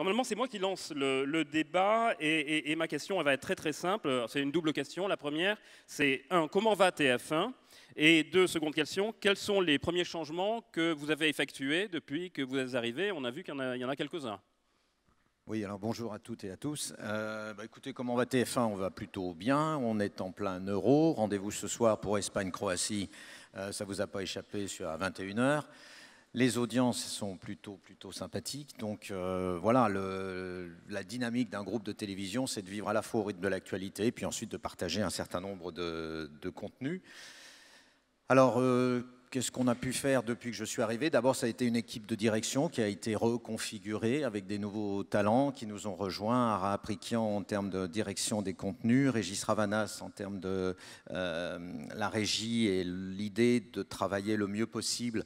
Normalement, c'est moi qui lance le, débat et, ma question elle va être très très simple. C'est une double question. La première, c'est un Comment va TF1 Et deux Seconde question, quels sont les premiers changements que vous avez effectués depuis que vous êtes arrivé On a vu qu'il y en a, quelques-uns. Oui, alors bonjour à toutes et à tous. Euh, bah, écoutez, comment va TF1 On va plutôt bien. On est en plein euro. Rendez-vous ce soir pour Espagne-Croatie. Euh, ça ne vous a pas échappé sur, à 21h. Les audiences sont plutôt, plutôt sympathiques. Donc euh, voilà, la dynamique d'un groupe de télévision, c'est de vivre à la fois au rythme de l'actualité, puis ensuite de partager un certain nombre de, contenus. Alors, euh, qu'est-ce qu'on a pu faire depuis que je suis arrivé D'abord, ça a été une équipe de direction qui a été reconfigurée avec des nouveaux talents qui nous ont rejoints. Ara Aprikian en termes de direction des contenus, Régis Ravanas en termes de euh, la régie et l'idée de travailler le mieux possible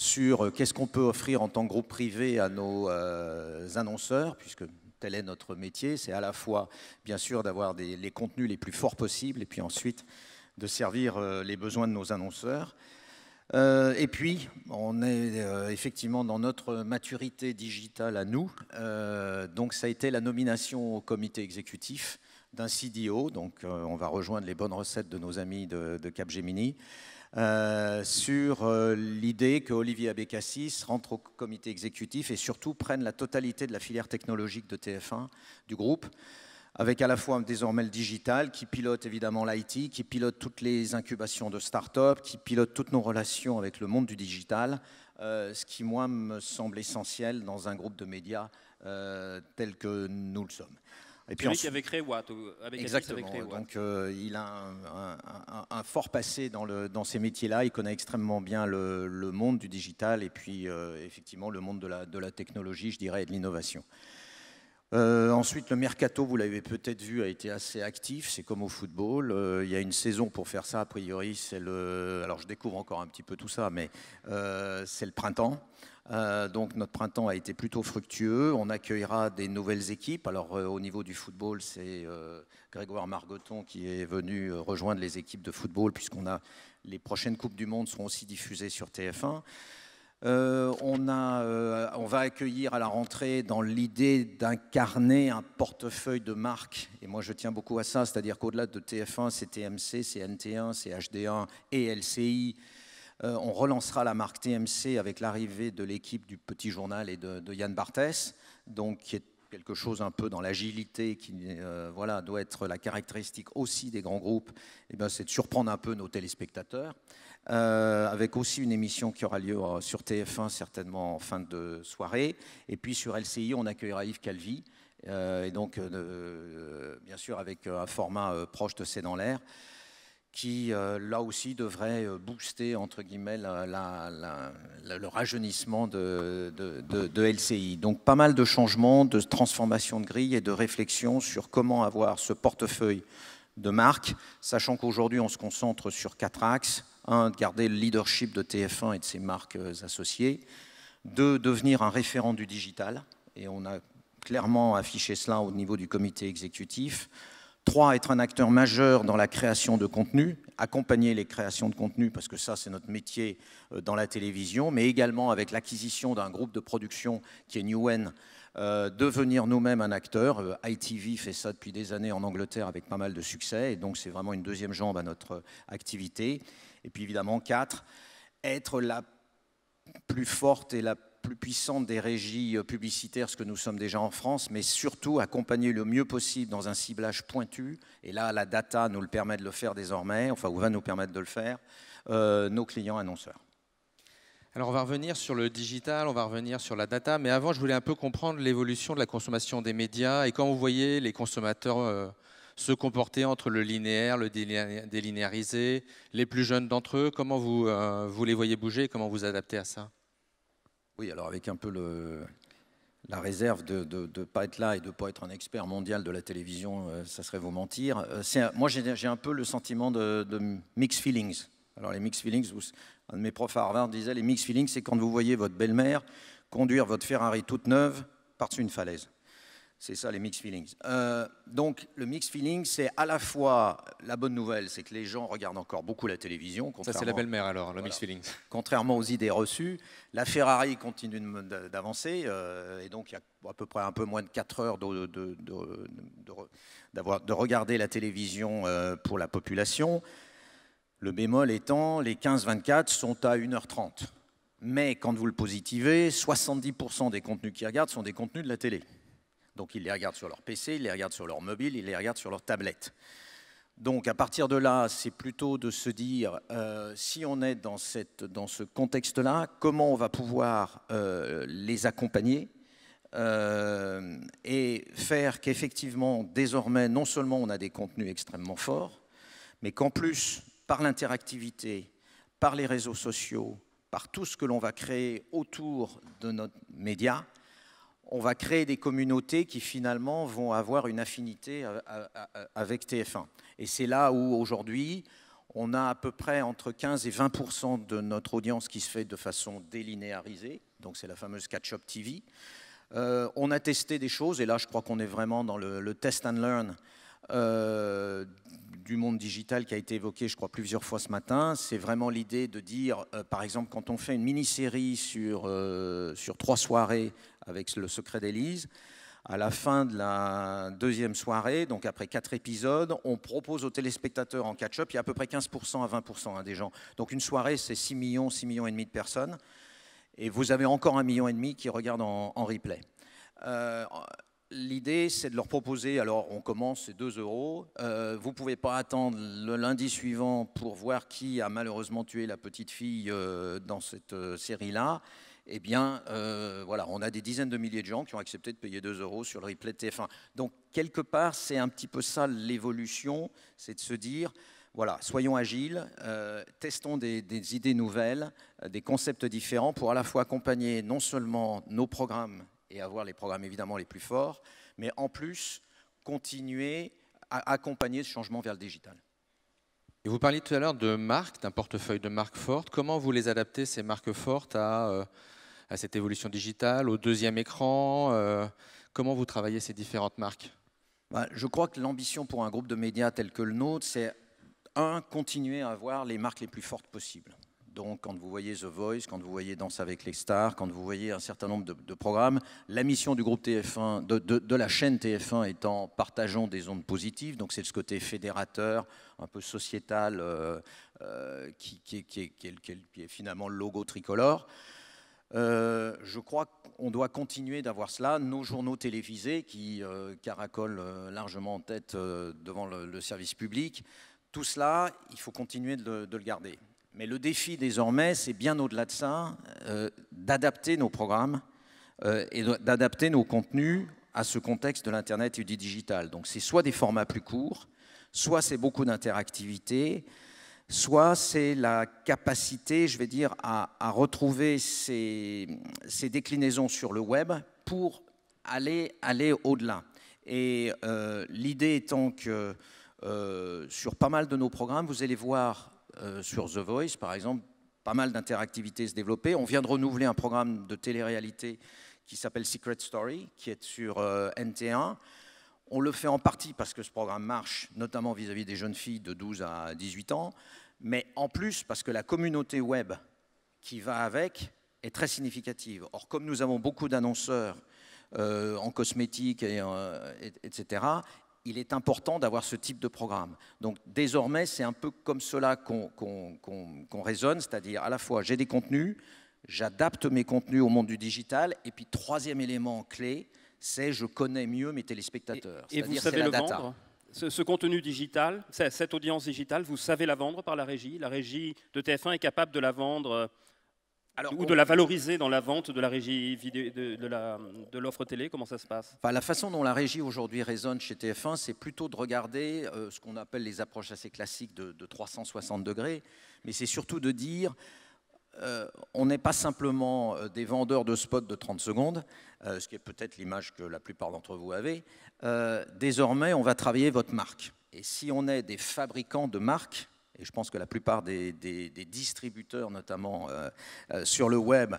sur euh, qu'est-ce qu'on peut offrir en tant que groupe privé à nos euh, annonceurs, puisque tel est notre métier, c'est à la fois, bien sûr, d'avoir les contenus les plus forts possibles, et puis ensuite de servir euh, les besoins de nos annonceurs. et puis, on est effectivement dans notre maturité digitale à nous. donc, ça a été la nomination au comité exécutif d'un CDO. Donc, on va rejoindre les bonnes recettes de nos amis de, de Capgemini. Euh, sur euh, l'idée que Olivier Abécassis rentre au comité exécutif et surtout prenne la totalité de la filière technologique de TF1, du groupe, avec à la fois désormais le digital, qui pilote évidemment l'IT, qui pilote toutes les incubations de start-up, qui pilote toutes nos relations avec le monde du digital, euh, ce qui, moi, me semble essentiel dans un groupe de médias tel que nous le sommes. Et puis avait exactement. Donc euh, il a un, fort passé dans, ces métiers-là. Il connaît extrêmement bien le, monde du digital et puis euh, effectivement le monde de la, technologie, je dirais, et de l'innovation. Euh, ensuite, le mercato, vous l'avez peut-être vu, a été assez actif. C'est comme au football. il y a une saison pour faire ça. A priori, c'est le. Alors, je découvre encore un petit peu tout ça, mais c'est le printemps. Euh, donc notre printemps a été plutôt fructueux. On accueillera des nouvelles équipes. Alors euh, au niveau du football, c'est euh, Grégoire Margoton qui est venu rejoindre les équipes de football puisqu'on a les prochaines coupes du monde sont aussi diffusées sur TF1. on, a, on va accueillir à la rentrée dans l'idée d'incarner un portefeuille de marques. Et moi, je tiens beaucoup à ça, c'est-à-dire qu'au-delà de TF1, c'est TMC, c'est NT1, c'est HD1 et LCI. Euh, on relancera la marque TMC avec l'arrivée de l'équipe du Petit Journal et de, Yann Barthès, donc qui est quelque chose un peu dans l'agilité qui euh, voilà, doit être la caractéristique aussi des grands groupes, eh ben, c'est de surprendre un peu nos téléspectateurs. Euh, avec aussi une émission qui aura lieu sur TF1 certainement en fin de soirée. Et puis sur LCI, on accueillera Yves Calvi, et donc bien sûr avec un format proche de C'est dans l'air qui, euh, là aussi, devrait euh, booster, entre guillemets, le rajeunissement de, LCI. Donc pas mal de changements, de transformations de grille et de réflexion sur comment avoir ce portefeuille de marques, sachant qu'aujourd'hui, on se concentre sur quatre axes. Un, garder le leadership de TF1 et de ses marques euh, associées. Deux, devenir un référent du digital. Et on a clairement affiché cela au niveau du comité exécutif. Trois, être un acteur majeur dans la création de contenu, accompagner les créations de contenu, parce que ça, c'est notre métier euh, dans la télévision, mais également avec l'acquisition d'un groupe de production qui est Newen, euh, devenir nous-mêmes un acteur. Euh, ITV fait ça depuis des années en Angleterre avec pas mal de succès, et donc c'est vraiment une deuxième jambe à notre euh, activité. Et puis évidemment, quatre, être la plus forte et la plus plus puissante des régies euh, publicitaires, ce que nous sommes déjà en France, mais surtout accompagner le mieux possible dans un ciblage pointu. Et là, la data nous le permet de le faire désormais, enfin, ou va nous permettre de le faire, euh, nos clients annonceurs. Alors on va revenir sur le digital, on va revenir sur la data, mais avant je voulais un peu comprendre l'évolution de la consommation des médias et quand vous voyez les consommateurs euh, se comporter entre le linéaire, le délinéarisé, les plus jeunes d'entre eux, comment vous, vous les voyez bouger comment vous adaptez à ça oui, alors avec un peu la réserve de ne pas être là et de ne pas être un expert mondial de la télévision, euh, ça serait vous mentir. Euh, moi, j'ai un peu le sentiment de, de mixed feelings. Alors les mixed feelings, un de mes profs à Harvard disait, les mixed feelings, c'est quand vous voyez votre belle-mère conduire votre Ferrari toute neuve par-dessus une falaise. C'est ça les mixed feelings. Euh, donc le mixed feeling, c'est à la fois la bonne nouvelle, c'est que les gens regardent encore beaucoup la télévision. Ça c'est la belle-mère alors, le mixed feelings. Contrairement aux idées reçues, la Ferrari continue d'avancer euh, et donc il y a à peu près un peu moins de 4 heures de, de, de, regarder la télévision euh, pour la population. Le bémol étant, les 15-24 sont à 1h30. Mais quand vous le positivez, 70% des contenus qu'ils regardent sont des contenus de la télé. Donc ils les regardent sur leur PC, ils les regardent sur leur mobile, ils les regardent sur leur tablette. Donc à partir de là, c'est plutôt de se dire, euh, si on est dans, ce contexte-là, comment on va pouvoir euh, les accompagner euh, et faire qu'effectivement, désormais, non seulement on a des contenus extrêmement forts, mais qu'en plus, par l'interactivité, par les réseaux sociaux, par tout ce que l'on va créer autour de notre média, on va créer des communautés qui finalement vont avoir une affinité euh, euh, euh, avec TF1. Et c'est là où aujourd'hui, on a à peu près entre 15 et 20 de notre audience qui se fait de façon délinéarisée, donc c'est la fameuse catch-up TV. on a testé des choses, et là je crois qu'on est vraiment dans le, test and learn du monde digital qui a été évoqué, je crois, plusieurs fois ce matin. C'est vraiment l'idée de dire, par exemple, quand on fait une mini-série sur, sur trois soirées avec le secret d'Élise. À la fin de la deuxième soirée, donc après quatre épisodes, on propose aux téléspectateurs en catch-up, il y a à peu près 15% à 20% hein, des gens. Donc une soirée, c'est 6 millions, 6 millions et demi de personnes. Et vous avez encore un million et demi qui regardent en, replay. Euh, l'idée, c'est de leur proposer, alors on commence, c'est 2 euros. Euh, vous ne pouvez pas attendre le lundi suivant pour voir qui a malheureusement tué la petite fille euh, dans cette série-là eh bien, euh, voilà, on a des dizaines de milliers de gens qui ont accepté de payer 2 euros sur le replay de TF1. Donc, quelque part, c'est un petit peu ça l'évolution, c'est de se dire, voilà, soyons agiles, euh, testons des, idées nouvelles, euh, des concepts différents pour à la fois accompagner non seulement nos programmes et avoir les programmes évidemment les plus forts, mais en plus continuer à accompagner ce changement vers le digital. Et vous parliez tout à l'heure de marques, d'un portefeuille de marques fortes. Comment vous les adaptez, ces marques fortes, à à cette évolution digitale, au deuxième écran euh, Comment vous travaillez ces différentes marques bah, Je crois que l'ambition pour un groupe de médias tel que le nôtre, c'est un, continuer à avoir les marques les plus fortes possibles. Donc, quand vous voyez The Voice, quand vous voyez Danse avec les stars, quand vous voyez un certain nombre de, programmes, la mission du groupe TF1, de, de, la chaîne TF1 étant partageant des ondes positives, donc c'est ce côté fédérateur, un peu sociétal, euh, euh, qui, qui, qui, est, finalement le logo tricolore. Euh, je crois qu'on doit continuer d'avoir cela. Nos journaux télévisés qui euh, caracolent euh, largement en tête devant le, service public, tout cela, il faut continuer de de le garder. Mais le défi désormais, c'est bien au-delà de ça, d'adapter nos programmes et d'adapter nos contenus à ce contexte de l'Internet et du digital. Donc c'est soit des formats plus courts, soit c'est beaucoup d'interactivité, soit c'est la capacité, je vais dire, à, retrouver ces, déclinaisons sur le web pour aller, aller au-delà. Et euh, l'idée étant que euh, sur pas mal de nos programmes, vous allez voir euh, sur The Voice, par exemple, pas mal d'interactivité se développer. On vient de renouveler un programme de télé-réalité qui s'appelle Secret Story, qui est sur NT1. On le fait en partie parce que ce programme marche, notamment vis à -vis des jeunes filles de 12 à 18 ans, mais en plus parce que la communauté web qui va avec est très significative. Or, comme nous avons beaucoup d'annonceurs euh, en cosmétique, et, euh, etc., il est important d'avoir ce type de programme. Donc désormais, c'est un peu comme cela qu'on raisonne, c'est-à-dire à la fois j'ai des contenus, j'adapte mes contenus au monde du digital, et puis troisième élément clé, c'est je connais mieux mes téléspectateurs. Et, vous savez le vendre ce, contenu digital, cette audience digitale, vous savez la vendre par la régie. La régie de TF1 est capable de la vendre euh, ou de la valoriser dans la vente de la régie vidéo, de, l'offre télé Comment ça se passe La façon dont la régie aujourd'hui résonne chez TF1, c'est plutôt de regarder euh, ce qu'on appelle les approches assez classiques de, de 360 degrés, mais c'est surtout de dire euh, on n'est pas simplement euh, des vendeurs de spots de 30 secondes, euh, ce qui est peut-être l'image que la plupart d'entre vous avez. désormais, on va travailler votre marque. Et si on est des fabricants de marques, et je pense que la plupart des, distributeurs, notamment sur le web,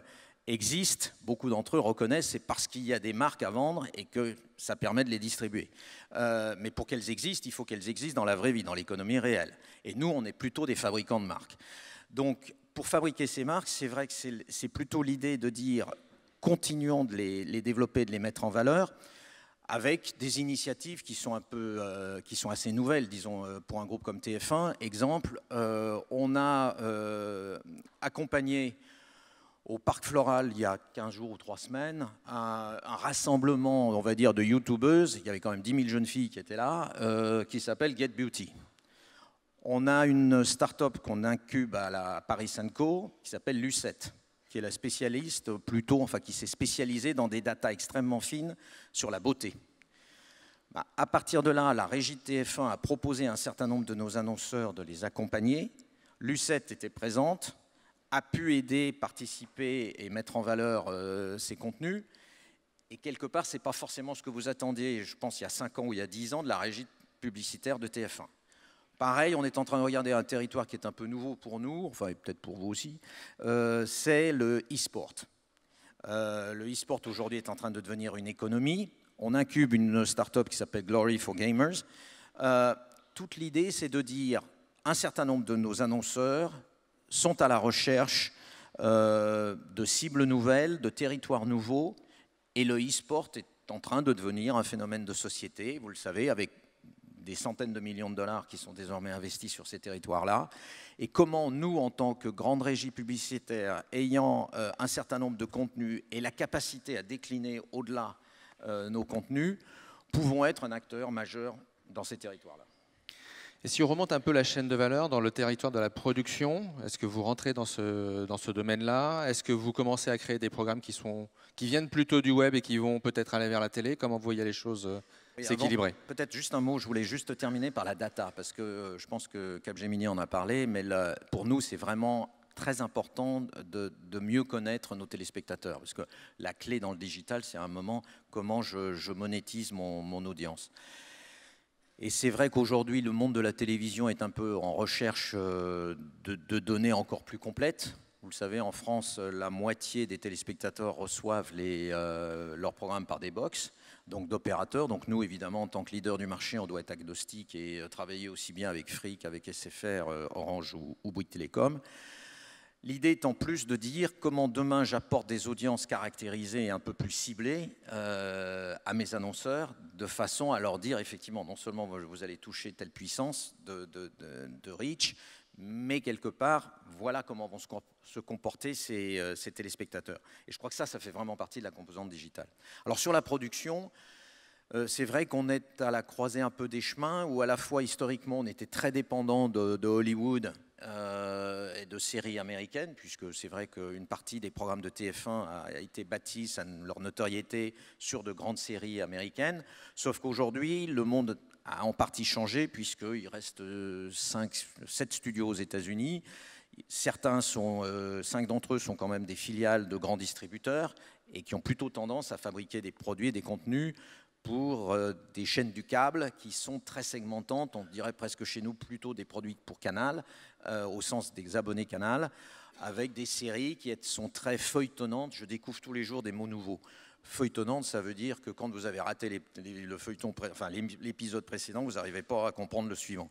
existent, beaucoup d'entre eux reconnaissent, c'est parce qu'il y a des marques à vendre et que ça permet de les distribuer. mais pour qu'elles existent, il faut qu'elles existent dans la vraie vie, dans l'économie réelle. Et nous, on est plutôt des fabricants de marques. Donc, pour fabriquer ces marques, c'est vrai que c'est plutôt l'idée de dire continuons de les, développer, de les mettre en valeur, avec des initiatives qui sont, un peu, euh, qui sont assez nouvelles, disons, euh, pour un groupe comme TF1. Exemple, euh, on a accompagné au Parc Floral, il y a 15 jours ou 3 semaines, un, rassemblement, on va dire, de youtubeuses, il y avait quand même 10 000 jeunes filles qui étaient là, qui s'appelle Get Beauty. On a une start-up qu'on incube à la Paris co qui s'appelle Lucette, qui est la spécialiste plutôt, enfin qui s'est spécialisée dans des datas extrêmement fines sur la beauté. Bah, à partir de là, la régie TF1 a proposé à un certain nombre de nos annonceurs de les accompagner. Lucette était présente, a pu aider, participer et mettre en valeur euh, ses contenus. Et quelque part, ce n'est pas forcément ce que vous attendiez, je pense, il y a 5 ans ou il y a 10 ans, de la régie publicitaire de TF1. Pareil, on est en train de regarder un territoire qui est un peu nouveau pour nous, enfin peut-être pour vous aussi, euh, c'est le e-sport. Euh, le e-sport aujourd'hui est en train de devenir une économie. On incube une start-up qui s'appelle Glory for Gamers. Euh, toute l'idée, c'est de dire un certain nombre de nos annonceurs sont à la recherche de cibles nouvelles, de territoires nouveaux, et le e-sport est en train de devenir un phénomène de société, vous le savez, avec des centaines de millions de dollars qui sont désormais investis sur ces territoires-là, et comment nous, en tant que grande régie publicitaire, ayant euh, un certain nombre de contenus et la capacité à décliner au-delà euh, nos contenus, pouvons être un acteur majeur dans ces territoires-là. Et si on remonte un peu la chaîne de valeur dans le territoire de la production, est-ce que vous rentrez dans ce, dans ce domaine-là Est-ce que vous commencez à créer des programmes qui, sont, qui viennent plutôt du web et qui vont peut-être aller vers la télé Comment vous voyez les choses euh, c'est équilibré. Peut-être juste un mot, je voulais juste terminer par la data, parce que euh, je pense que Capgemini en a parlé, mais pour nous, c'est vraiment très important de, mieux connaître nos téléspectateurs, parce que la clé dans le digital, c'est un moment comment je, monétise mon, audience. Et c'est vrai qu'aujourd'hui, le monde de la télévision est un peu en recherche euh, de, données encore plus complètes. Vous le savez, en France, la moitié des téléspectateurs reçoivent les, euh, leurs programmes par des box donc d'opérateurs. Donc nous, évidemment, en tant que leader du marché, on doit être agnostique et euh, travailler aussi bien avec Free qu'avec SFR, euh, Orange ou, Bouygues Télécom. L'idée est en plus de dire comment demain j'apporte des audiences caractérisées et un peu plus ciblées euh, à mes annonceurs, de façon à leur dire effectivement, non seulement vous allez toucher telle puissance de reach, mais quelque part, voilà comment vont se comporter euh, ces, téléspectateurs. Et je crois que ça, ça fait vraiment partie de la composante digitale. Alors sur la production, euh, c'est vrai qu'on est à la croisée un peu des chemins, où à la fois historiquement, on était très dépendant de, Hollywood euh, et de séries américaines, puisque c'est vrai qu'une partie des programmes de TF1 a été bâtie, leur notoriété, sur de grandes séries américaines. Sauf qu'aujourd'hui, le monde a en partie changé, puisqu'il reste 5, euh, 7 studios aux États-Unis. Certains sont, euh, cinq d'entre eux sont quand même des filiales de grands distributeurs et qui ont plutôt tendance à fabriquer des produits et des contenus pour euh, des chaînes du câble qui sont très segmentantes, on dirait presque chez nous plutôt des produits pour Canal, au sens des abonnés Canal avec des séries qui sont très feuilletonnantes. Je découvre tous les jours des mots nouveaux. Feuilletonnante, ça veut dire que quand vous avez raté le feuilleton, l'épisode précédent, vous n'arrivez pas à comprendre le suivant.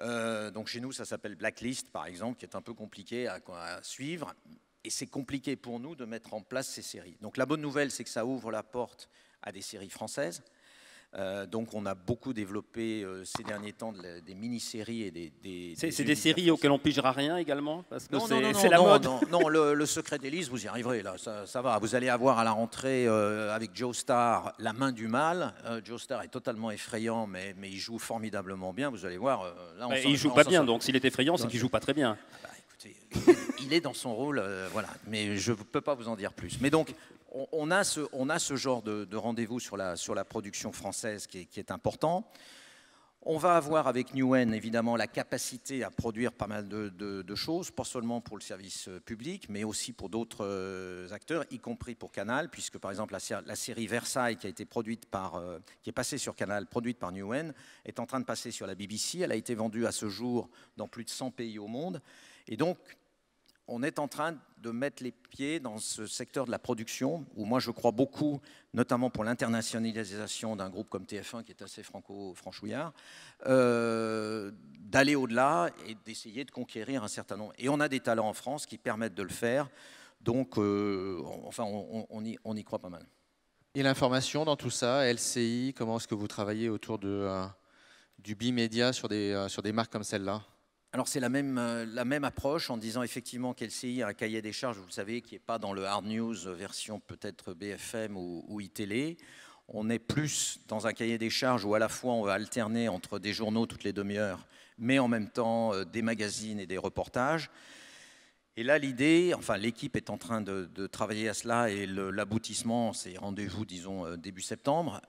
Euh, donc chez nous, ça s'appelle Blacklist, par exemple, qui est un peu compliqué à suivre. Et c'est compliqué pour nous de mettre en place ces séries. Donc la bonne nouvelle, c'est que ça ouvre la porte à des séries françaises. Euh, donc on a beaucoup développé euh, ces derniers temps des mini-séries et des... c'est des, séries auxquelles on pigera rien également parce que c'est la non, mode. Non, le, le, secret d'Élise, vous y arriverez, là, ça, va. Vous allez avoir à la rentrée euh, avec Joe Star la main du mal. Joe Star est totalement effrayant, mais, il joue formidablement bien. Vous allez voir... Là, on il joue pas bien, donc s'il est effrayant, c'est qu'il joue pas très bien. Ah bah, il est dans son rôle, voilà. Mais je ne peux pas vous en dire plus. Mais donc, on, a ce, genre de, rendez-vous sur la, production française qui est, important. On va avoir avec Newen évidemment la capacité à produire pas mal de, choses, pas seulement pour le service euh, public, mais aussi pour d'autres euh, acteurs, y compris pour Canal, puisque par exemple la, série Versailles qui a été produite par, euh, qui est passée sur Canal, produite par Newen, est en train de passer sur la BBC. Elle a été vendue à ce jour dans plus de 100 pays au monde, et donc on est en train de mettre les pieds dans ce secteur de la production, où moi je crois beaucoup, notamment pour l'internationalisation d'un groupe comme TF1 qui est assez franco-franchouillard, euh, d'aller au-delà et d'essayer de conquérir un certain nombre. Et on a des talents en France qui permettent de le faire, donc euh, enfin on, y, croit pas mal. Et l'information dans tout ça, LCI, comment est-ce que vous travaillez autour euh, du bimédia sur des, sur des marques comme celle-là alors c'est la même, euh, la même approche en disant effectivement qu'LCI a un cahier des charges, vous le savez, qui n'est pas dans le hard news version peut-être BFM ou, ou ITélé. On est plus dans un cahier des charges où à la fois on va alterner entre des journaux toutes les demi-heures, mais en même temps euh, des magazines et des reportages. Et là, l'idée, enfin l'équipe est en train de, travailler à cela et l'aboutissement, c'est rendez-vous, disons, euh, début septembre,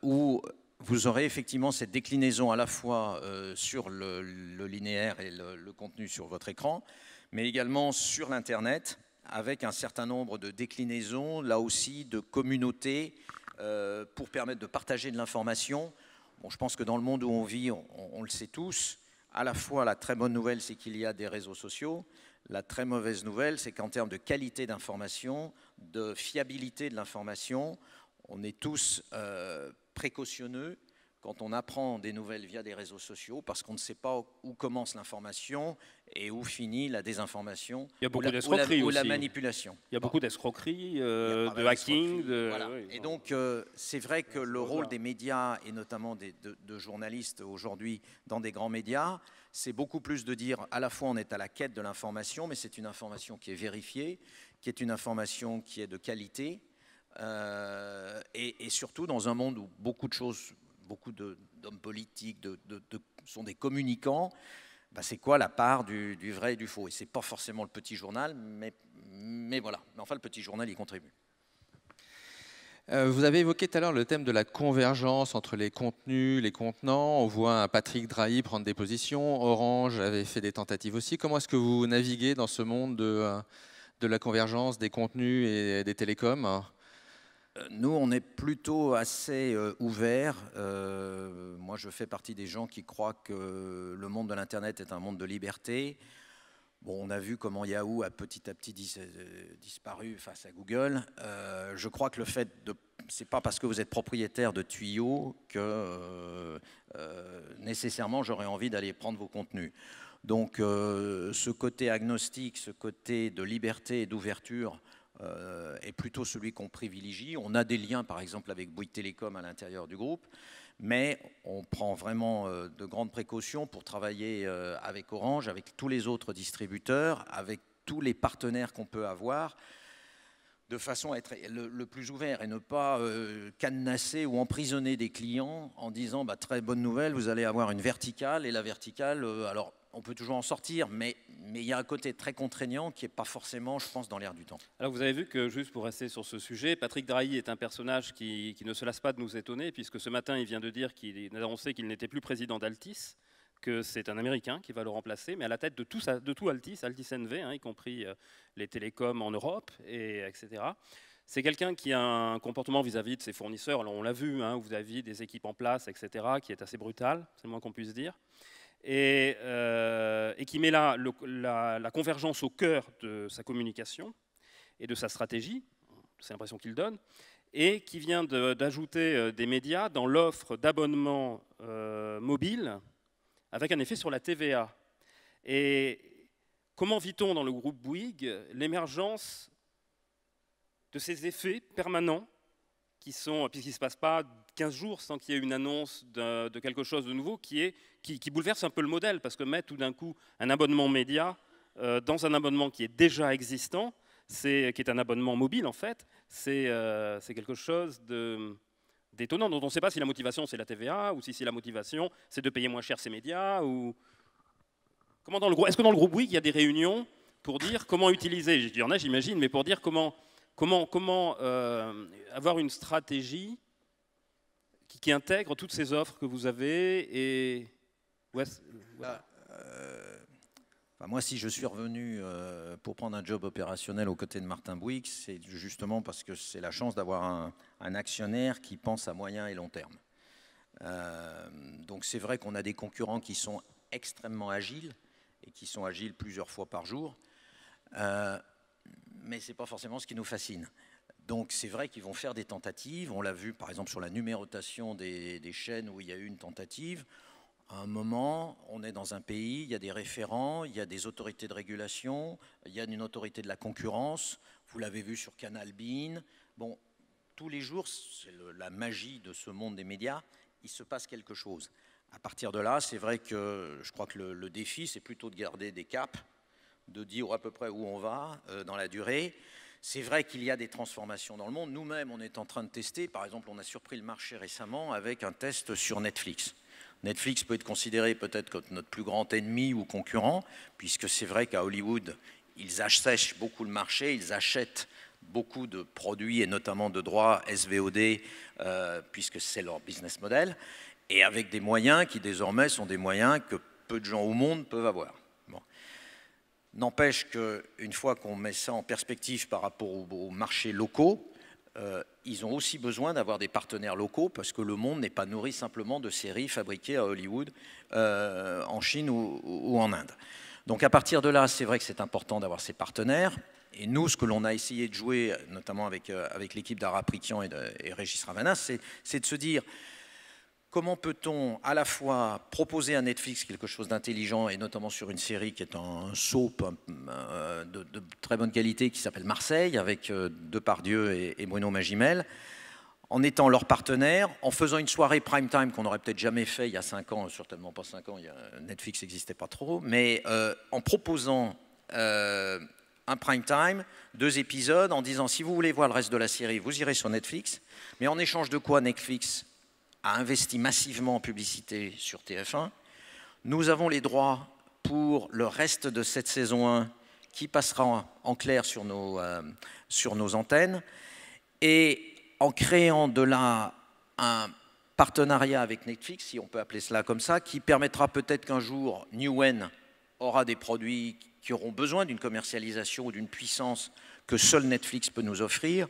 où vous aurez effectivement cette déclinaison à la fois euh, sur le, linéaire et le, contenu sur votre écran, mais également sur l'Internet, avec un certain nombre de déclinaisons, là aussi de communautés, euh, pour permettre de partager de l'information. Bon, je pense que dans le monde où on vit, on, le sait tous, à la fois la très bonne nouvelle, c'est qu'il y a des réseaux sociaux, la très mauvaise nouvelle, c'est qu'en termes de qualité d'information, de fiabilité de l'information, on est tous euh, précautionneux quand on apprend des nouvelles via des réseaux sociaux parce qu'on ne sait pas où commence l'information et où finit la désinformation Il y a beaucoup ou, la, manipulation. Il y a beaucoup d'escroqueries, euh, de hacking. et donc, euh, c'est vrai que le rôle hein. des médias et notamment des, de journalistes aujourd'hui dans des grands médias, c'est beaucoup plus de dire à la fois on est à la quête de l'information, mais c'est une information qui est vérifiée, qui est une information qui est de qualité, euh, et, surtout dans un monde où beaucoup de choses, beaucoup d'hommes politiques de, sont des communicants, bah, c'est quoi la part du, vrai et du faux Et c'est pas forcément le petit journal, mais, mais voilà. Mais enfin, le petit journal y contribue. Euh, vous avez évoqué tout à l'heure le thème de la convergence entre les contenus, les contenants. On voit Patrick Drahi prendre des positions. Orange avait fait des tentatives aussi. Comment est-ce que vous naviguez dans ce monde de, euh, de la convergence des contenus et des télécoms nous, on est plutôt assez euh, ouvert. Euh, moi, je fais partie des gens qui croient que le monde de l'Internet est un monde de liberté. Bon, on a vu comment Yahoo a petit à petit euh, disparu face à Google. je crois que le fait de... C'est pas parce que vous êtes propriétaire de tuyaux que nécessairement j'aurais envie d'aller prendre vos contenus. Donc ce côté agnostique, ce côté de liberté et d'ouverture, euh, est plutôt celui qu'on privilégie. On a des liens, par exemple, avec Bouygues Télécom à l'intérieur du groupe, mais on prend vraiment euh, de grandes précautions pour travailler euh, avec Orange, avec tous les autres distributeurs, avec tous les partenaires qu'on peut avoir de façon à être le, plus ouvert et ne pas euh, ou emprisonner des clients en disant bah, très bonne nouvelle, vous allez avoir une verticale et la verticale, alors on peut toujours en sortir, mais, il y a un côté très contraignant qui n'est pas forcément, je pense, dans l'air du temps. Alors vous avez vu que, juste pour rester sur ce sujet, Patrick Drahi est un personnage qui, ne se lasse pas de nous étonner, puisque ce matin, il vient de dire qu'il annoncé qu'il n'était plus président d'Altis, que c'est un Américain qui va le remplacer, mais à la tête de tout, de tout Altis, Altis NV, hein, y compris euh, les télécoms en Europe, etc. C'est quelqu'un qui a un comportement vis-à-vis de ses fournisseurs, on l'a vu, hein, vis-à-vis des équipes en place, etc., qui est assez brutal, c'est le moins qu'on puisse dire. Euh, et, qui met là la, convergence au cœur de sa communication et de sa stratégie, c'est l'impression qu'il donne, et qui vient d'ajouter euh, des médias dans l'offre d'abonnement euh, mobile avec un effet sur la TVA. Et comment vit-on dans le groupe Bouygues l'émergence de ces effets permanents qui sont, puisqu'ils ne se passent pas 15 jours sans qu'il y ait une annonce de, quelque chose de nouveau qui, est, qui, bouleverse un peu le modèle, parce que mettre tout d'un coup un abonnement média euh, dans un abonnement qui est déjà existant, c'est qui est un abonnement mobile en fait, c'est euh, c'est quelque chose d'étonnant, dont on ne sait pas si la motivation c'est la TVA, ou si, si la motivation c'est de payer moins cher ses médias, ou... Comment dans le Est-ce que dans le groupe oui il y a des réunions pour dire comment utiliser, il y en a j'imagine, mais pour dire comment, comment, comment euh, avoir une stratégie qui, intègre toutes ces offres que vous avez et... Ouais, euh, moi, si je suis revenu euh, pour prendre un job opérationnel aux côtés de Martin Bouygues, c'est justement parce que c'est la chance d'avoir un, actionnaire qui pense à moyen et long terme. Euh, donc c'est vrai qu'on a des concurrents qui sont extrêmement agiles et qui sont agiles plusieurs fois par jour, mais ce n'est pas forcément ce qui nous fascine. Donc c'est vrai qu'ils vont faire des tentatives. On l'a vu par exemple sur la numérotation des, chaînes où il y a eu une tentative. À un moment, on est dans un pays, il y a des référents, il y a des autorités de régulation, il y a une autorité de la concurrence. Vous l'avez vu sur Canal Bean. Bon, tous les jours, c'est la magie de ce monde des médias, il se passe quelque chose. À partir de là, c'est vrai que je crois que le, le défi, c'est plutôt de garder des caps de dire à peu près où on va euh, dans la durée. C'est vrai qu'il y a des transformations dans le monde. Nous-mêmes, on est en train de tester. Par exemple, on a surpris le marché récemment avec un test sur Netflix. Netflix peut être considéré peut-être comme notre plus grand ennemi ou concurrent, puisque c'est vrai qu'à Hollywood, ils assèchent beaucoup le marché, ils achètent beaucoup de produits et notamment de droits SVOD, euh, puisque c'est leur business model, et avec des moyens qui désormais sont des moyens que peu de gens au monde peuvent avoir. N'empêche qu'une fois qu'on met ça en perspective par rapport aux, marchés locaux, euh, ils ont aussi besoin d'avoir des partenaires locaux parce que le monde n'est pas nourri simplement de séries fabriquées à Hollywood, euh, en Chine ou, en Inde. Donc à partir de là, c'est vrai que c'est important d'avoir ces partenaires. Et nous, ce que l'on a essayé de jouer, notamment avec, euh, avec l'équipe d'Ara Prikian et, et Régis Ravana, c'est de se dire, Comment peut-on à la fois proposer à Netflix quelque chose d'intelligent, et notamment sur une série qui est un soap euh, de, très bonne qualité qui s'appelle Marseille, avec euh, Depardieu et, et Bruno Magimel, en étant leur partenaire, en faisant une soirée prime time qu'on n'aurait peut-être jamais fait il y a 5 ans, certainement pas 5 ans, Netflix n'existait pas trop, mais euh, en proposant un prime time, deux épisodes, en disant si vous voulez voir le reste de la série, vous irez sur Netflix, mais en échange de quoi Netflix a investi massivement en publicité sur TF1. Nous avons les droits pour le reste de cette saison 1 qui passera en clair euh, sur nos, antennes. Et en créant de là un partenariat avec Netflix, si on peut appeler cela comme ça, qui permettra peut-être qu'un jour Newen aura des produits qui auront besoin d'une commercialisation ou d'une puissance que seul Netflix peut nous offrir.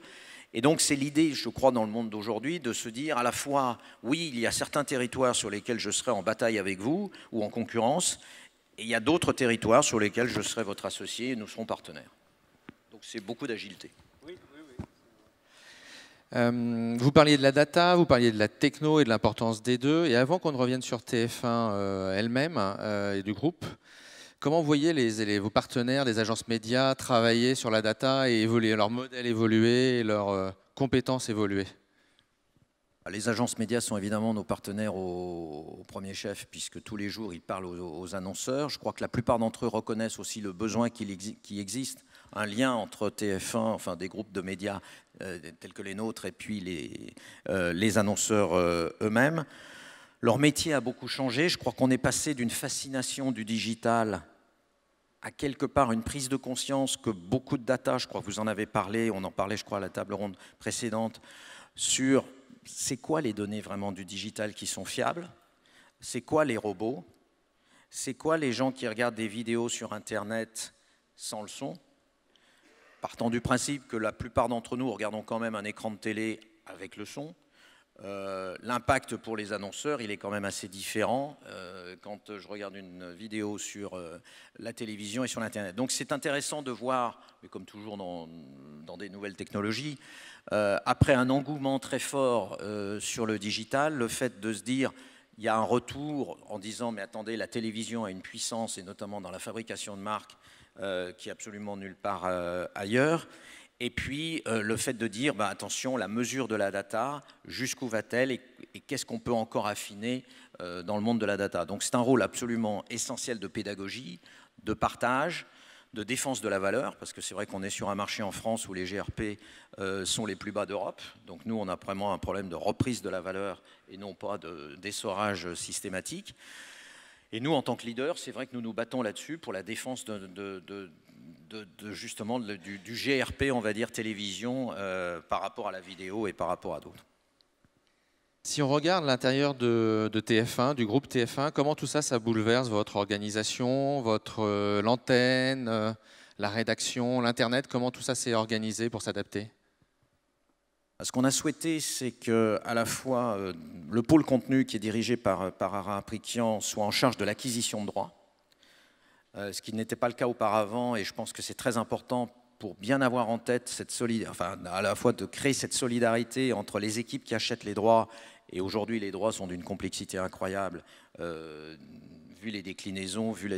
Et donc c'est l'idée, je crois, dans le monde d'aujourd'hui, de se dire à la fois, oui, il y a certains territoires sur lesquels je serai en bataille avec vous ou en concurrence, et il y a d'autres territoires sur lesquels je serai votre associé et nous serons partenaires. Donc c'est beaucoup d'agilité. Euh, vous parliez de la data, vous parliez de la techno et de l'importance des deux. Et avant qu'on ne revienne sur TF1 euh, elle-même hein, euh, et du groupe, Comment voyez les, vos partenaires des agences médias travailler sur la data et évoluer, leur modèle évoluer, leurs euh, compétences évoluer bah, les agences médias sont évidemment nos partenaires au, premier chef, puisque tous les jours, ils parlent aux, annonceurs. Je crois que la plupart d'entre eux reconnaissent aussi le besoin qui, existe, un lien entre TF1, enfin des groupes de médias euh, tels que les nôtres, et puis les, euh, annonceurs eux-mêmes. Leur métier a beaucoup changé. Je crois qu'on est passé d'une fascination du digital à quelque part une prise de conscience que beaucoup de data, je crois que vous en avez parlé, on en parlait je crois à la table ronde précédente, sur c'est quoi les données vraiment du digital qui sont fiables, c'est quoi les robots, c'est quoi les gens qui regardent des vidéos sur Internet sans le son, partant du principe que la plupart d'entre nous regardons quand même un écran de télé avec le son, euh, l'impact pour les annonceurs, il est quand même assez différent euh, quand je regarde une vidéo sur euh, la télévision et sur l'Internet. Donc c'est intéressant de voir, mais comme toujours dans, dans des nouvelles technologies, après un engouement très fort sur le digital, le fait de se dire, il y a un retour en disant, mais attendez, la télévision a une puissance, et notamment dans la fabrication de marques, qui est absolument nulle part ailleurs. Et puis euh, le fait de dire, bah, attention, la mesure de la data, jusqu'où va-t-elle et, qu'est-ce qu'on peut encore affiner euh, dans le monde de la data. Donc c'est un rôle absolument essentiel de pédagogie, de partage, de défense de la valeur, parce que c'est vrai qu'on est sur un marché en France où les GRP euh, sont les plus bas d'Europe. Donc nous, on a vraiment un problème de reprise de la valeur et non pas d'essorage systématique. Et nous, en tant que leader, c'est vrai que nous nous battons là-dessus pour la défense de, de, justement du, GRP, on va dire, télévision euh, par rapport à la vidéo et par rapport à d'autres. Si on regarde l'intérieur de, TF1, du groupe TF1, comment tout ça, ça bouleverse votre organisation, votre euh, l'antenne, euh, la rédaction, l'internet Comment tout ça s'est organisé pour s'adapter bah, ce qu'on a souhaité, c'est que à la fois le pôle contenu qui est dirigé par, par Ara soit en charge de l'acquisition de droits, euh, ce qui n'était pas le cas auparavant, et je pense que c'est très important pour bien avoir en tête cette solidarité, enfin à la fois de créer cette solidarité entre les équipes qui achètent les droits, et aujourd'hui les droits sont d'une complexité incroyable, euh, vu les déclinaisons, vu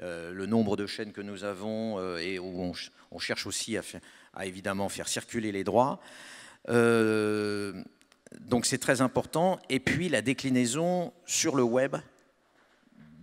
euh, le nombre de chaînes que nous avons, et où on, cherche aussi à, à, évidemment faire circuler les droits. donc c'est très important. Et puis la déclinaison sur le web,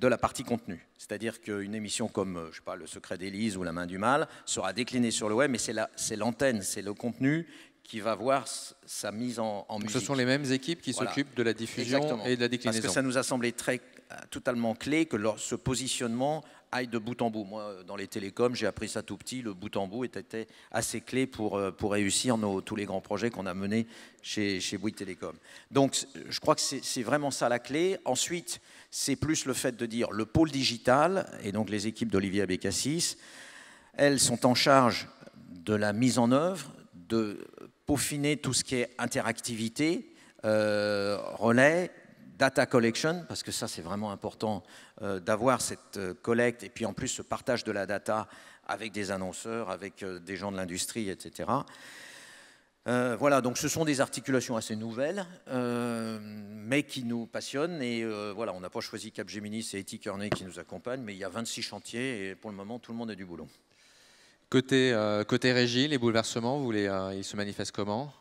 de la partie contenu. C'est-à-dire qu'une émission comme, euh, je sais pas, Le Secret d'Élise ou La Main du Mal sera déclinée sur le web, mais c'est l'antenne, c'est le contenu qui va voir sa mise en, musique. Ce sont les mêmes équipes qui s'occupent de la diffusion et de la déclinaison. Parce que ça nous a semblé très euh, totalement clé que leur, ce positionnement aille de bout en bout. Moi, euh, dans les télécoms, j'ai appris ça tout petit. Le bout en bout était assez clé pour, euh, pour réussir nos, tous les grands projets qu'on a menés chez, chez Bouygues Télécom. Donc, je crois que c'est vraiment ça la clé. Ensuite, c'est plus le fait de dire le pôle digital, et donc les équipes d'Olivier Abécassis, elles sont en charge de la mise en œuvre, de peaufiner tout ce qui est interactivité, relais, data collection, parce que ça c'est vraiment important euh, d'avoir cette euh, collecte et puis en plus ce partage de la data avec des annonceurs, avec euh, des gens de l'industrie, etc. voilà, donc ce sont des articulations assez nouvelles, mais qui nous passionnent. Et voilà, on n'a pas choisi Capgemini, c'est Eti qui nous accompagne, mais il y a 26 chantiers et pour le moment, tout le monde a du boulot. Côté, côté régie, les bouleversements, vous ils se manifestent comment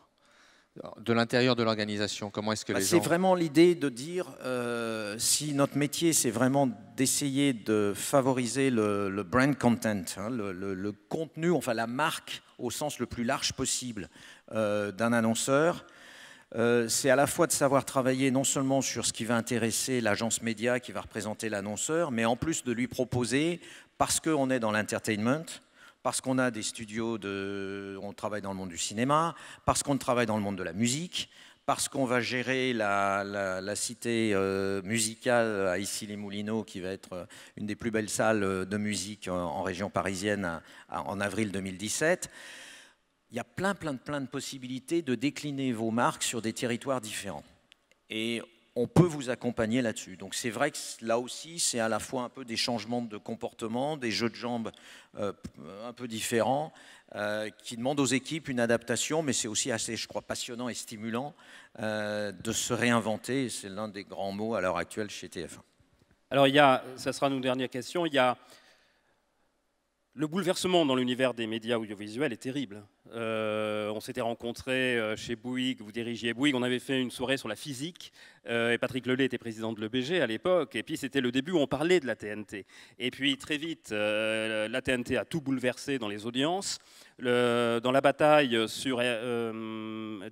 de l'intérieur de l'organisation Comment est-ce que bah, les C'est vraiment l'idée de dire, euh, si notre métier, c'est vraiment d'essayer de favoriser le, brand content, hein, le, contenu, enfin la marque au sens le plus large possible euh, d'un annonceur, euh, c'est à la fois de savoir travailler non seulement sur ce qui va intéresser l'agence média qui va représenter l'annonceur, mais en plus de lui proposer, parce qu'on est dans l'entertainment, parce qu'on a des studios, de, on travaille dans le monde du cinéma, parce qu'on travaille dans le monde de la musique, parce qu'on va gérer la, cité euh, musicale à Issy-les-Moulineaux, qui va être euh, une des plus belles salles euh, de musique en, région parisienne en avril 2017. Il y a plein, plein, plein de possibilités de décliner vos marques sur des territoires différents. Et on peut vous accompagner là-dessus. Donc c'est vrai que là aussi, c'est à la fois un peu des changements de comportement, des jeux de jambes euh, un peu différents, euh, qui demandent aux équipes une adaptation, mais c'est aussi assez, je crois, passionnant et stimulant euh, de se réinventer. C'est l'un des grands mots à l'heure actuelle chez TF1. Alors il y a, ça sera nos dernière question. il y a le bouleversement dans l'univers des médias audiovisuels est terrible. Euh, on s'était rencontrés euh, chez Bouygues, vous dirigiez Bouygues, on avait fait une soirée sur la physique, euh, et Patrick Lelay était président de l'EBG à l'époque, et puis c'était le début où on parlait de la TNT. Et puis très vite, la TNT a tout bouleversé dans les audiences. Le, dans la bataille sur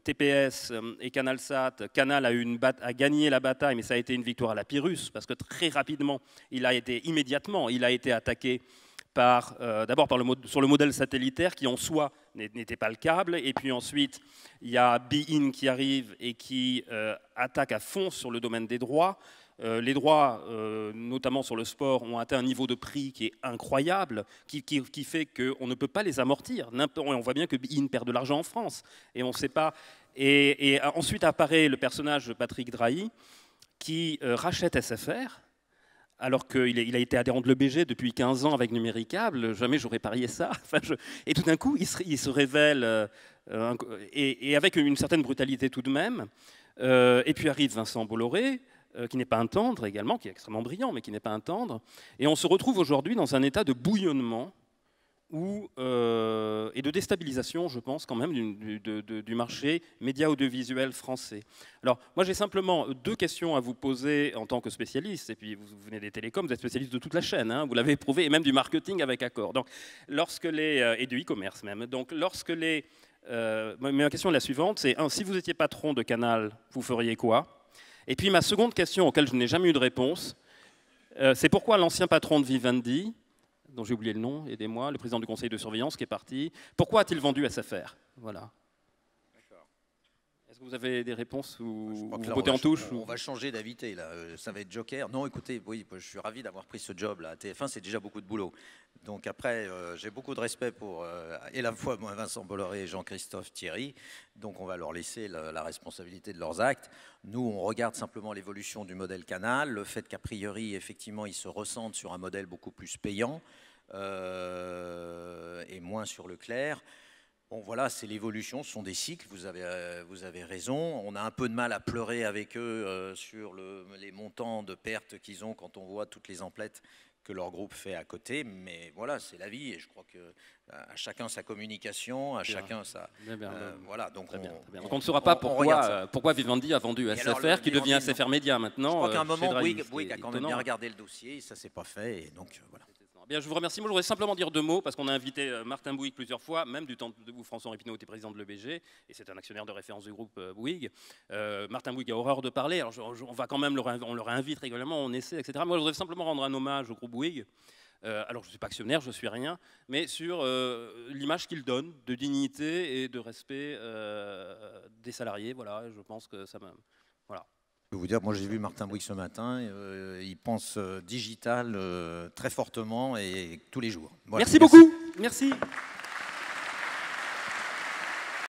TPS et CanalSat, Canal a, une gagné la bataille, mais ça a été une victoire à la Pyrrhus, parce que très rapidement, il a été immédiatement, il a été attaqué euh, d'abord sur le modèle satellitaire qui en soi n'était pas le câble, et puis ensuite il y a BeIn qui arrive et qui euh, attaque à fond sur le domaine des droits. Euh, les droits, notamment sur le sport, ont atteint un niveau de prix qui est incroyable, qui, fait qu'on ne peut pas les amortir. On voit bien que BeIn perd de l'argent en France, et on sait pas. Et, et, ensuite apparaît le personnage de Patrick Drahi qui rachète SFR alors qu'il a été adhérent de l'EBG depuis 15 ans avec Numéricable, jamais j'aurais parié ça. Et tout d'un coup, il se, révèle, euh, et, avec une certaine brutalité tout de même. Euh, et puis arrive Vincent Bolloré, euh, qui n'est pas un tendre également, qui est extrêmement brillant, mais qui n'est pas un tendre. Et on se retrouve aujourd'hui dans un état de bouillonnement euh, et de déstabilisation, je pense, quand même, du, marché média audiovisuel français. Alors, moi, j'ai simplement deux questions à vous poser en tant que spécialiste, et puis vous venez des télécoms, vous êtes spécialiste de toute la chaîne, hein, vous l'avez prouvé, et même du marketing avec Accor, donc, lorsque les, euh, et du e-commerce même. Donc, lorsque les... Euh, ma question est la suivante, c'est, si vous étiez patron de Canal, vous feriez quoi Et puis, ma seconde question, auquel je n'ai jamais eu de réponse, c'est pourquoi l'ancien patron de Vivendi dont j'ai oublié le nom, aidez-moi, le président du conseil de surveillance qui est parti. Pourquoi a-t-il vendu à SFR Voilà vous avez des réponses ou vous, on, en touche on va changer d'invité là. Euh, ça va être Joker. Non, écoutez, oui, je suis ravi d'avoir pris ce job là. TF1, c'est déjà beaucoup de boulot. Donc après, euh, j'ai beaucoup de respect pour euh, et la fois moi, Vincent Bolloré et Jean-Christophe Thierry. Donc on va leur laisser la, responsabilité de leurs actes. Nous, on regarde simplement l'évolution du modèle canal, le fait qu'a priori, effectivement, ils se ressentent sur un modèle beaucoup plus payant et moins sur le clair. Bon, voilà, c'est l'évolution, ce sont des cycles, vous avez, euh, vous avez raison. On a un peu de mal à pleurer avec eux euh, sur les montants de pertes qu'ils ont quand on voit toutes les emplettes que leur groupe fait à côté, mais voilà, c'est la vie et je crois que à chacun sa communication, à chacun sa euh, voilà. Donc on, on, ne saura pas pourquoi, pourquoi Vivendi a vendu SFR qui devient SFR Média maintenant. Je crois qu'à un moment Bouygues, a quand même bien regardé le dossier, et ça s'est pas fait et donc voilà je vous remercie. Moi, je voudrais simplement dire deux mots, parce qu'on a invité euh, Martin Bouygues plusieurs fois, même du temps où François Répineau était président de l'EBG, et c'est un actionnaire de référence du groupe euh, Bouygues. Euh, Martin Bouygues a horreur de parler, alors on va quand même, le, on réinvite régulièrement, on essaie, etc. Moi, je voudrais simplement rendre un hommage au groupe Bouygues. alors, je ne suis pas actionnaire, je ne suis rien, mais sur l'image qu'il donne de dignité et de respect des salariés. Voilà, je pense que ça m'a peux vous dire, moi j'ai vu Martin Bouygues ce matin, euh, il pense euh, digital euh, très fortement et tous les jours. merci beaucoup. merci.